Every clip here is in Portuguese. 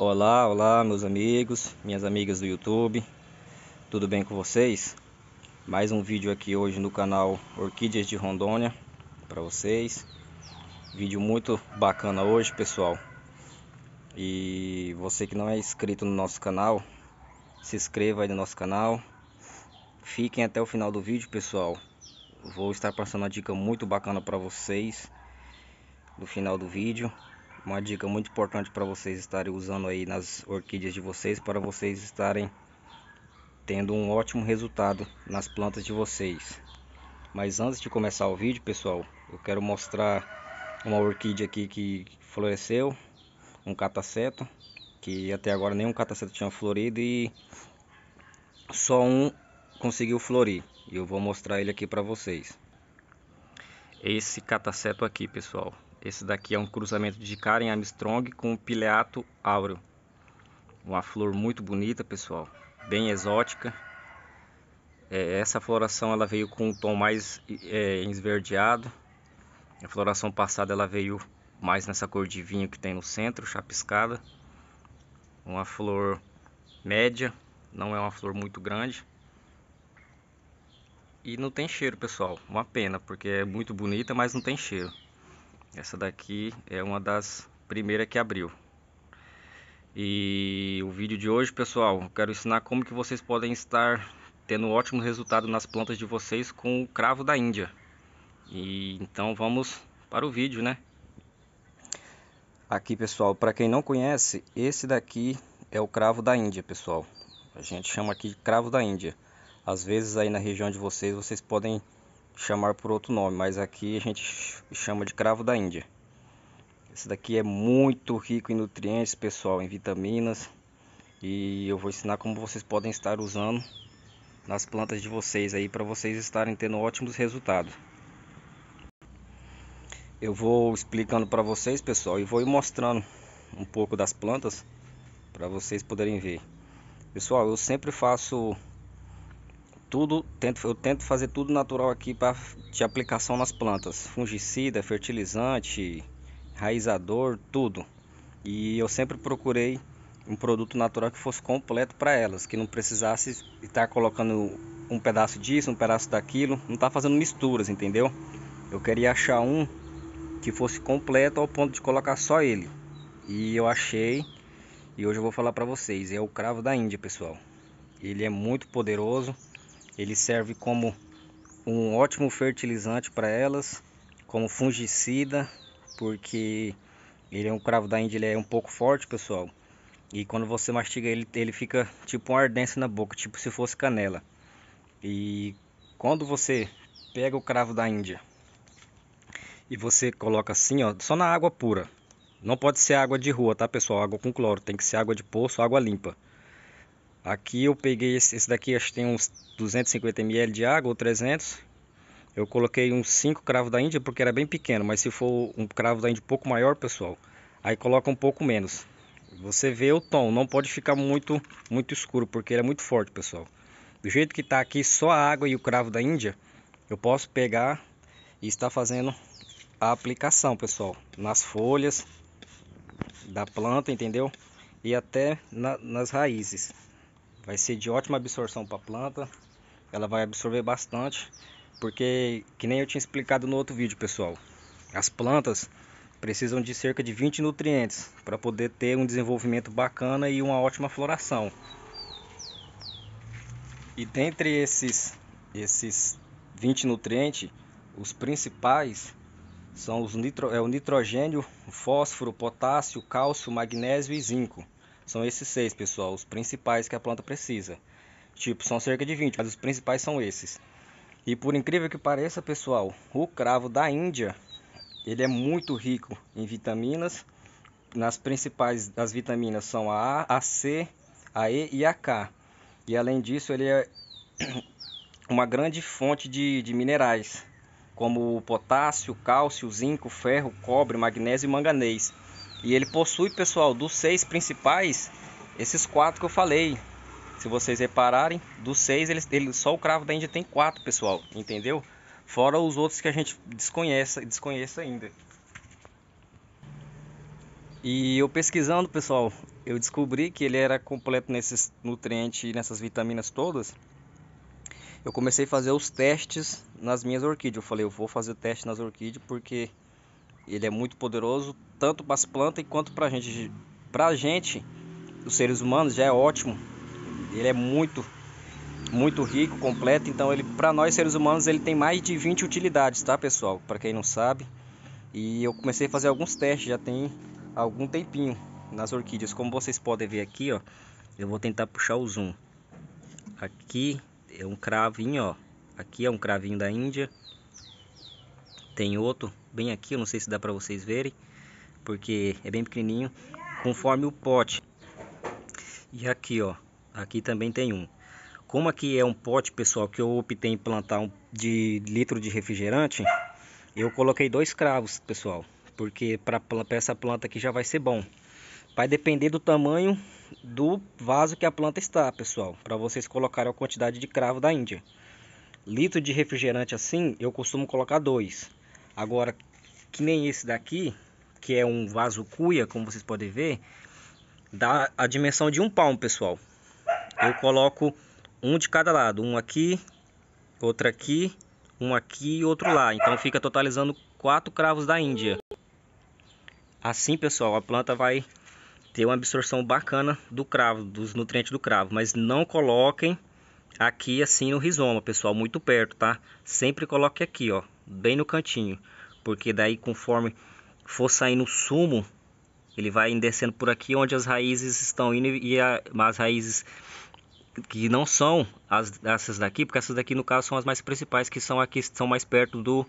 Olá, olá, meus amigos, minhas amigas do YouTube, tudo bem com vocês? Mais um vídeo aqui hoje no canal Orquídeas de Rondônia para vocês. Vídeo muito bacana hoje, pessoal. E você que não é inscrito no nosso canal, se inscreva aí no nosso canal. Fiquem até o final do vídeo, pessoal. Vou estar passando uma dica muito bacana para vocês no final do vídeo. Uma dica muito importante para vocês estarem usando aí nas orquídeas de vocês, para vocês estarem tendo um ótimo resultado nas plantas de vocês. Mas antes de começar o vídeo, pessoal, eu quero mostrar uma orquídea aqui que floresceu, um cataceto, que até agora nenhum cataceto tinha florido e só um conseguiu florir. E eu vou mostrar ele aqui para vocês. Esse cataceto aqui, pessoal, esse daqui é um cruzamento de Karen Armstrong com o pileato Aureo. Uma flor muito bonita, pessoal, bem exótica. É, essa floração ela veio com um tom mais é, esverdeado. A floração passada ela veio mais nessa cor de vinho que tem no centro, chapiscada. Uma flor média, não é uma flor muito grande. E não tem cheiro, pessoal. Uma pena, porque é muito bonita, mas não tem cheiro. Essa daqui é uma das primeiras que abriu. E o vídeo de hoje, pessoal, eu quero ensinar como que vocês podem estar tendo ótimo resultado nas plantas de vocês com o cravo da Índia. E então vamos para o vídeo, né? Aqui, pessoal, para quem não conhece, esse daqui é o cravo da Índia, pessoal. A gente chama aqui de cravo da Índia. Às vezes aí na região de vocês, vocês podem chamar por outro nome, mas aqui a gente chama de cravo da Índia. Esse daqui é muito rico em nutrientes, pessoal, em vitaminas. E eu vou ensinar como vocês podem estar usando nas plantas de vocês aí para vocês estarem tendo ótimos resultados. Eu vou explicando para vocês, pessoal, e vou mostrando um pouco das plantas para vocês poderem ver. Pessoal, eu sempre faço tudo tento, eu tento fazer tudo natural aqui para de aplicação nas plantas, fungicida, fertilizante, raizador, tudo. E eu sempre procurei um produto natural que fosse completo para elas, que não precisasse estar colocando um pedaço disso, um pedaço daquilo, não tá fazendo misturas, entendeu? Eu queria achar um que fosse completo ao ponto de colocar só ele. E eu achei, e hoje eu vou falar para vocês, é o cravo da Índia, pessoal. Ele é muito poderoso. Ele serve como um ótimo fertilizante para elas, como fungicida, porque ele é um cravo da Índia, ele é um pouco forte, pessoal. E quando você mastiga ele, ele fica tipo uma ardência na boca, tipo se fosse canela. E quando você pega o cravo da Índia e você coloca assim, ó, só na água pura. Não pode ser água de rua, tá, pessoal? Água com cloro, tem que ser água de poço, água limpa. Aqui eu peguei esse, esse daqui, acho que tem uns 250 ml de água ou 300. Eu coloquei uns 5 cravos da Índia porque era bem pequeno, mas se for um cravo da Índia um pouco maior, pessoal, aí coloca um pouco menos. Você vê o tom, não pode ficar muito muito escuro porque ele é muito forte, pessoal. Do jeito que está aqui só a água e o cravo da Índia, eu posso pegar e estar fazendo a aplicação, pessoal, nas folhas da planta, entendeu? E até na, nas raízes vai ser de ótima absorção para a planta. Ela vai absorver bastante, porque que nem eu tinha explicado no outro vídeo, pessoal. As plantas precisam de cerca de 20 nutrientes para poder ter um desenvolvimento bacana e uma ótima floração. E dentre esses esses 20 nutrientes, os principais são os nitro, é o nitrogênio, o fósforo, potássio, cálcio, magnésio e zinco. São esses seis, pessoal, os principais que a planta precisa. Tipo, são cerca de 20, mas os principais são esses. E por incrível que pareça, pessoal, o cravo da Índia, ele é muito rico em vitaminas. Nas principais das vitaminas são a A, a C, a E e a K. E além disso, ele é uma grande fonte de, de minerais, como potássio, cálcio, zinco, ferro, cobre, magnésio e manganês. E ele possui, pessoal, dos seis principais, esses quatro que eu falei. Se vocês repararem, dos seis, ele, ele só o cravo da Índia tem quatro, pessoal. Entendeu? Fora os outros que a gente desconhece, desconhece ainda. E eu pesquisando, pessoal, eu descobri que ele era completo nesses nutrientes e nessas vitaminas todas. Eu comecei a fazer os testes nas minhas orquídeas. Eu falei, eu vou fazer o teste nas orquídeas porque ele é muito poderoso tanto para as plantas quanto para a gente. Para a gente, os seres humanos, já é ótimo. Ele é muito, muito rico, completo. Então, ele para nós seres humanos, ele tem mais de 20 utilidades, tá, pessoal? Para quem não sabe. E eu comecei a fazer alguns testes, já tem algum tempinho nas orquídeas. Como vocês podem ver aqui, ó, eu vou tentar puxar o zoom. Aqui é um cravinho, ó. Aqui é um cravinho da Índia. Tem outro bem aqui, eu não sei se dá para vocês verem, porque é bem pequenininho, conforme o pote. E aqui, ó, aqui também tem um. Como aqui é um pote, pessoal, que eu optei em plantar um de litro de refrigerante, eu coloquei dois cravos, pessoal, porque para essa planta aqui já vai ser bom. Vai depender do tamanho do vaso que a planta está, pessoal, para vocês colocarem a quantidade de cravo da Índia. Litro de refrigerante assim, eu costumo colocar dois. Agora, que nem esse daqui, que é um vaso cuia, como vocês podem ver, dá a dimensão de um palmo, pessoal. Eu coloco um de cada lado, um aqui, outro aqui, um aqui e outro lá. Então fica totalizando quatro cravos da Índia. Assim, pessoal, a planta vai ter uma absorção bacana do cravo, dos nutrientes do cravo. Mas não coloquem aqui assim no rizoma, pessoal, muito perto, tá? Sempre coloque aqui, ó, bem no cantinho, porque daí conforme for saindo o sumo, ele vai descendo por aqui onde as raízes estão indo e a, as raízes que não são as, essas daqui, porque essas daqui no caso são as mais principais, que são aqui são mais perto do,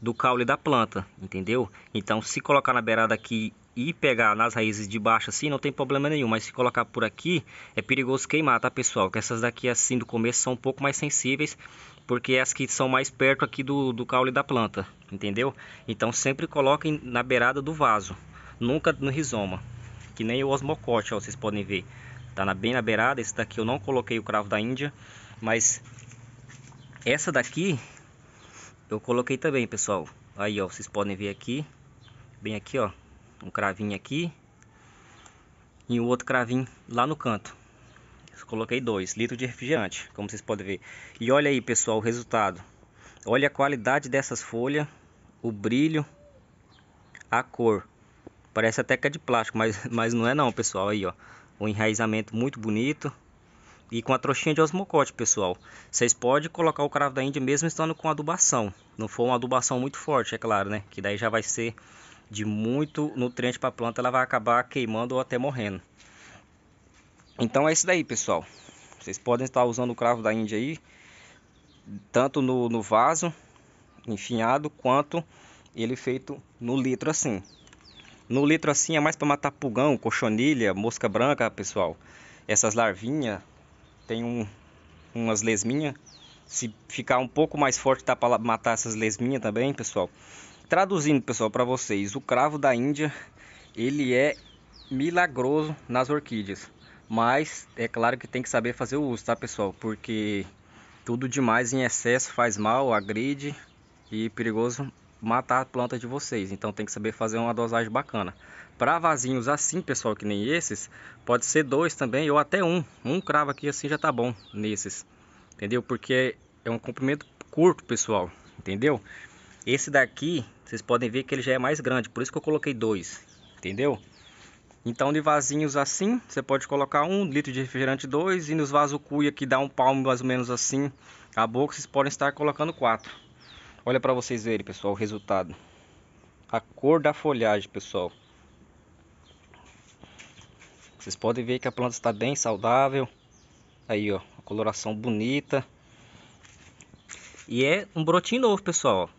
do caule da planta, entendeu? Então se colocar na beirada aqui e pegar nas raízes de baixo assim, não tem problema nenhum, mas se colocar por aqui é perigoso queimar, tá pessoal? Porque essas daqui assim do começo são um pouco mais sensíveis porque é as que são mais perto aqui do, do caule da planta, entendeu? Então sempre coloquem na beirada do vaso, nunca no rizoma, que nem o osmocote, ó, vocês podem ver. Tá na, bem na beirada, esse daqui eu não coloquei o cravo da índia, mas essa daqui eu coloquei também, pessoal. Aí, ó, vocês podem ver aqui, bem aqui, ó, um cravinho aqui e o outro cravinho lá no canto coloquei 2 litros de refrigerante, como vocês podem ver. E olha aí, pessoal, o resultado. Olha a qualidade dessas folhas, o brilho, a cor. Parece até que é de plástico, mas, mas não é não, pessoal. Aí, ó, O enraizamento muito bonito. E com a trouxinha de osmocote, pessoal. Vocês podem colocar o cravo da índia mesmo estando com adubação. Não for uma adubação muito forte, é claro, né? Que daí já vai ser de muito nutriente para a planta, ela vai acabar queimando ou até morrendo. Então é isso daí, pessoal. Vocês podem estar usando o cravo da Índia aí, tanto no, no vaso enfiado, quanto ele feito no litro assim. No litro assim é mais para matar pulgão, cochonilha, mosca branca, pessoal. Essas larvinhas, tem um, umas lesminhas. Se ficar um pouco mais forte, tá para matar essas lesminhas também, pessoal. Traduzindo, pessoal, para vocês, o cravo da Índia, ele é milagroso nas orquídeas. Mas é claro que tem que saber fazer o uso, tá pessoal? Porque tudo demais em excesso faz mal, agride e é perigoso matar a planta de vocês. Então tem que saber fazer uma dosagem bacana. Para vasinhos assim, pessoal, que nem esses, pode ser dois também ou até um. Um cravo aqui assim já tá bom nesses. Entendeu? Porque é um comprimento curto, pessoal. Entendeu? Esse daqui, vocês podem ver que ele já é mais grande, por isso que eu coloquei dois. Entendeu? Então, de vasinhos assim, você pode colocar um litro de refrigerante, dois, e nos vasos cuia que dá um palmo mais ou menos assim a boca, vocês podem estar colocando quatro. Olha para vocês verem, pessoal, o resultado. A cor da folhagem, pessoal. Vocês podem ver que a planta está bem saudável. Aí, ó, a coloração bonita. E é um brotinho novo, pessoal.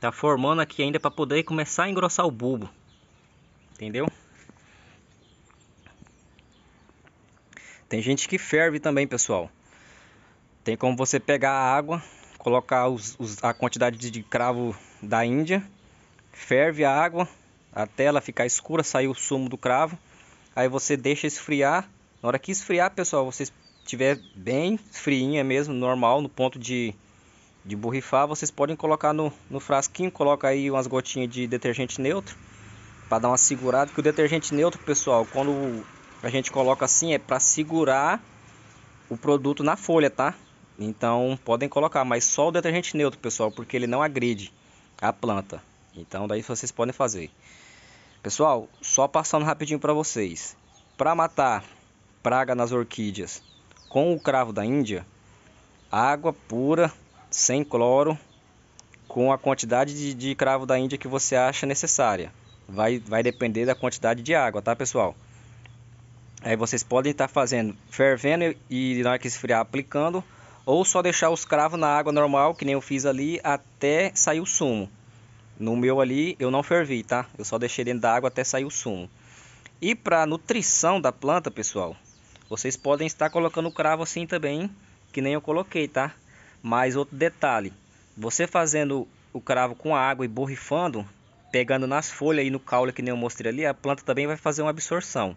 Tá formando aqui ainda para poder começar a engrossar o bulbo. Entendeu? Tem gente que ferve também, pessoal. Tem como você pegar a água, colocar os, os, a quantidade de cravo da Índia, ferve a água até ela ficar escura, sair o sumo do cravo. Aí você deixa esfriar. Na hora que esfriar, pessoal, você tiver bem friinha mesmo, normal, no ponto de, de borrifar, vocês podem colocar no, no frasquinho, coloca aí umas gotinhas de detergente neutro para dar uma segurada, que o detergente neutro, pessoal, quando a gente coloca assim é para segurar o produto na folha, tá? Então podem colocar, mas só o detergente neutro, pessoal, porque ele não agride a planta. Então daí vocês podem fazer. Pessoal, só passando rapidinho para vocês. Para matar praga nas orquídeas com o cravo da Índia, água pura, sem cloro, com a quantidade de, de cravo da Índia que você acha necessária. Vai, vai depender da quantidade de água, tá pessoal? Aí vocês podem estar tá fazendo fervendo e na hora que esfriar aplicando, ou só deixar os cravos na água normal, que nem eu fiz ali, até sair o sumo. No meu ali eu não fervi, tá? Eu só deixei dentro da água até sair o sumo. E para nutrição da planta, pessoal, vocês podem estar colocando cravo assim também, que nem eu coloquei, tá? Mas outro detalhe, você fazendo o cravo com água e borrifando, pegando nas folhas e no caule que nem eu mostrei ali, a planta também vai fazer uma absorção.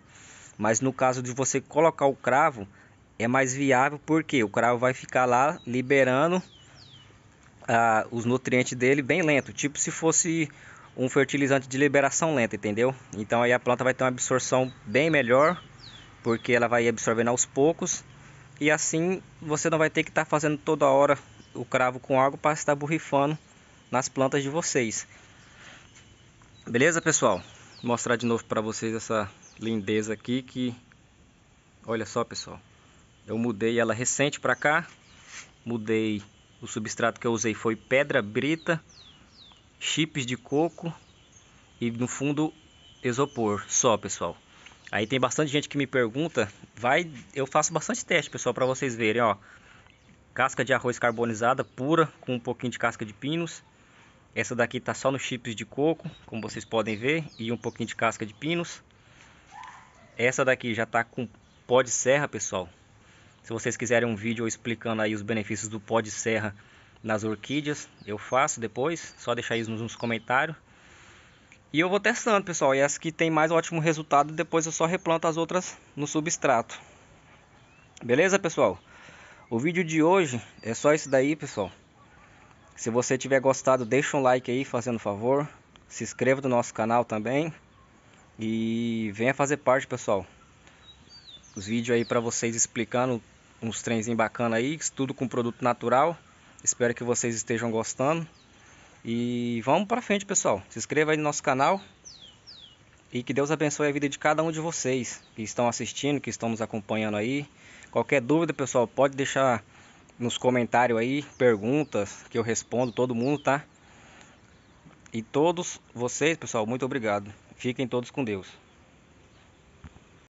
Mas no caso de você colocar o cravo, é mais viável porque o cravo vai ficar lá liberando ah, os nutrientes dele bem lento, tipo se fosse um fertilizante de liberação lenta, entendeu? Então aí a planta vai ter uma absorção bem melhor, porque ela vai absorvendo aos poucos, e assim você não vai ter que estar tá fazendo toda hora o cravo com água para estar borrifando nas plantas de vocês. Beleza, pessoal? mostrar de novo para vocês essa lindeza aqui que olha só pessoal eu mudei ela recente para cá mudei o substrato que eu usei foi pedra brita chips de coco e no fundo isopor só pessoal aí tem bastante gente que me pergunta vai eu faço bastante teste pessoal para vocês verem ó casca de arroz carbonizada pura com um pouquinho de casca de pinos essa daqui tá só nos chips de coco, como vocês podem ver, e um pouquinho de casca de pinos. Essa daqui já tá com pó de serra, pessoal. Se vocês quiserem um vídeo explicando aí os benefícios do pó de serra nas orquídeas, eu faço depois, só deixar isso nos comentários. E eu vou testando, pessoal, e as que tem mais ótimo resultado, depois eu só replanto as outras no substrato. Beleza, pessoal? O vídeo de hoje é só isso daí, pessoal. Se você tiver gostado, deixa um like aí, fazendo favor. Se inscreva no nosso canal também. E venha fazer parte, pessoal. Os vídeos aí para vocês explicando uns trenzinhos bacana aí, tudo com produto natural. Espero que vocês estejam gostando. E vamos para frente, pessoal. Se inscreva aí no nosso canal. E que Deus abençoe a vida de cada um de vocês que estão assistindo, que estão nos acompanhando aí. Qualquer dúvida, pessoal, pode deixar nos comentários aí perguntas que eu respondo todo mundo, tá? E todos vocês, pessoal, muito obrigado. Fiquem todos com Deus.